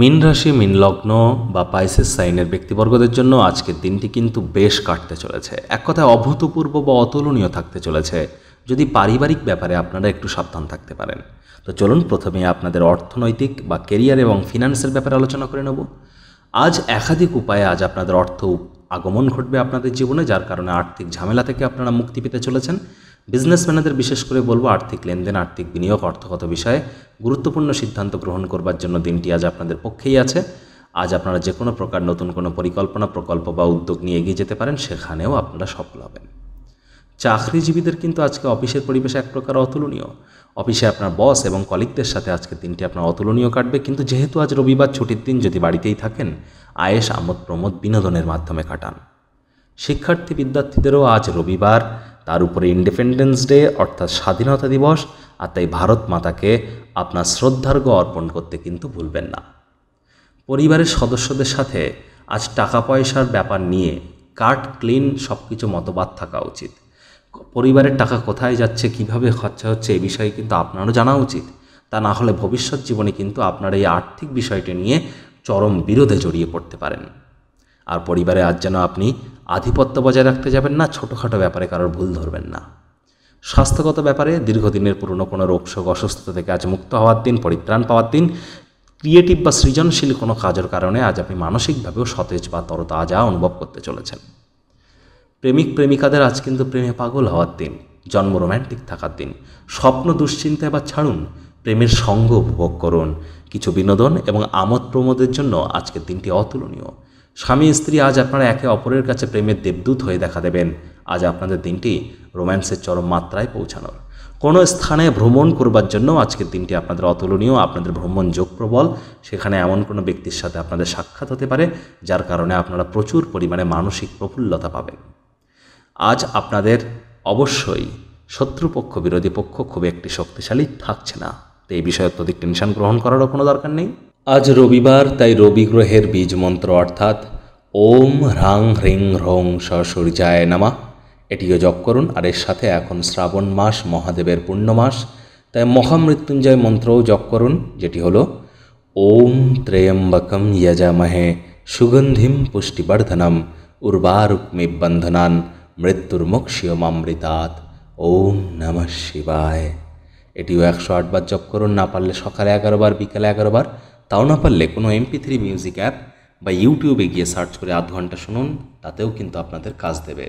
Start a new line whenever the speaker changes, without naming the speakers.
মিন রাশি মিন লগ্ন বা পাইসেস সাইনের ব্যক্তিবর্গদের জন্য আজকের দিনটি কিন্তু বেশ কাটতে চলেছে এক কথায় অভূতপূর্ব বা অতুলনীয় থাকতে চলেছে যদি পারিবারিক ব্যাপারে আপনারা একটু সাবধান থাকতে পারেন তো চলুন প্রথমে আপনাদের অর্থনৈতিক বা কেরিয়ার এবং ফিনান্সের ব্যাপারে আলোচনা করে নেব আজ একাধিক উপায়ে আজ আপনাদের অর্থ আগমন ঘটবে আপনাদের জীবনে যার কারণে আর্থিক ঝামেলা থেকে আপনারা মুক্তি পেতে চলেছেন বিজনেসম্যানদের বিশেষ করে বলবো আর্থিক লেনদেন আর্থিক বিনিয়োগ অর্থগত বিষয়ে গুরুত্বপূর্ণ সিদ্ধান্ত গ্রহণ করবার জন্য দিনটি আজ আপনাদের পক্ষেই আছে আজ আপনারা যে কোনো প্রকার নতুন কোনো পরিকল্পনা প্রকল্প বা উদ্যোগ নিয়ে এগিয়ে যেতে পারেন সেখানেও আপনারা সফল হবেন চাকরিজীবীদের কিন্তু আজকে অফিসের পরিবেশ এক প্রকার অতুলনীয় অফিসে আপনার বস এবং কলিগদের সাথে আজকে দিনটি আপনার অতুলনীয় কাটবে কিন্তু যেহেতু আজ রবিবার ছুটির দিন যদি বাড়িতেই থাকেন আয়েস আমোদ প্রমোদ বিনোদনের মাধ্যমে কাটান শিক্ষার্থী বিদ্যার্থীদেরও আজ রবিবার তার উপরে ইন্ডিপেন্ডেন্স ডে অর্থাৎ স্বাধীনতা দিবস আর তাই ভারত মাতাকে আপনার শ্রদ্ধার্ঘ অর্পণ করতে কিন্তু ভুলবেন না পরিবারের সদস্যদের সাথে আজ টাকা পয়সার ব্যাপার নিয়ে কাট ক্লিন সব কিছু মতবাদ থাকা উচিত পরিবারের টাকা কোথায় যাচ্ছে কিভাবে খরচা হচ্ছে এই বিষয়ে কিন্তু আপনারও জানা উচিত তা না হলে ভবিষ্যৎ জীবনে কিন্তু আপনার এই আর্থিক বিষয়টি নিয়ে চরম বিরোধে জড়িয়ে পড়তে পারেন আর পরিবারে আজ যেন আপনি আধিপত্য বজায় রাখতে যাবেন না ছোটোখাটো ব্যাপারে কারোর ভুল ধরবেন না স্বাস্থ্যগত ব্যাপারে দীর্ঘদিনের পুরনো কোনো রোগশোক অসুস্থতা থেকে আজ মুক্ত হওয়ার দিন পরিত্রাণ পাওয়ার দিন ক্রিয়েটিভ বা সৃজনশীল কোনো কাজের কারণে আজ আপনি মানসিকভাবেও সতেজ বা তরতাজা অনুভব করতে চলেছেন প্রেমিক প্রেমিকাদের আজ কিন্তু প্রেমে পাগল হওয়ার দিন জন্ম রোম্যান্টিক থাকার দিন স্বপ্ন দুশ্চিন্তা বা ছাড়ুন প্রেমের সঙ্গ উপভোগ করুন কিছু বিনোদন এবং আমোদ প্রমোদের জন্য আজকের দিনটি অতুলনীয় স্বামী স্ত্রী আজ আপনারা একে অপরের কাছে প্রেমের দেবদূত হয়ে দেখা দেবেন আজ আপনাদের দিনটি রোম্যান্সের চরম মাত্রায় পৌঁছানোর কোনো স্থানে ভ্রমণ করবার জন্য আজকের দিনটি আপনাদের অতুলনীয় আপনাদের ভ্রমণ যোগ প্রবল সেখানে এমন কোনো ব্যক্তির সাথে আপনাদের সাক্ষাৎ হতে পারে যার কারণে আপনারা প্রচুর পরিমাণে মানসিক প্রফুল্লতা পাবেন আজ আপনাদের অবশ্যই শত্রুপক্ষ বিরোধী পক্ষ খুব একটি শক্তিশালী থাকছে না তো এই বিষয়ে অত্যধিক টেনশন গ্রহণ করারও কোনো দরকার নেই আজ রবিবার তাই রবি গ্রহের বীজ মন্ত্র অর্থাৎ ওম হ্রাং হ্রিং হ্রং সূর্যায় নামা এটিও জপ করুন আর এর সাথে এখন শ্রাবণ মাস মহাদেবের পূর্ণমাস তাই মহামৃত্যুঞ্জয় মন্ত্রও জপ করুন যেটি হল ওম ত্রয়ম্বকম ইয়াজামহে সুগন্ধিম পুষ্টিবর্ধনম মৃত্যুর মুখ মামৃতাত ওম নম শিবায় এটিও একশো আটবার জপ করুন না পারলে সকালে এগারোবার বিকালে এগারোবার বার তাহলে আপনারা লেকোনো MP3 মিউজিক অ্যাপ বা ইউটিউবে গিয়ে সার্চ করে 1 আধা ঘন্টা শুনুন তাতেও কিন্তু আপনাদের কাজ দেবে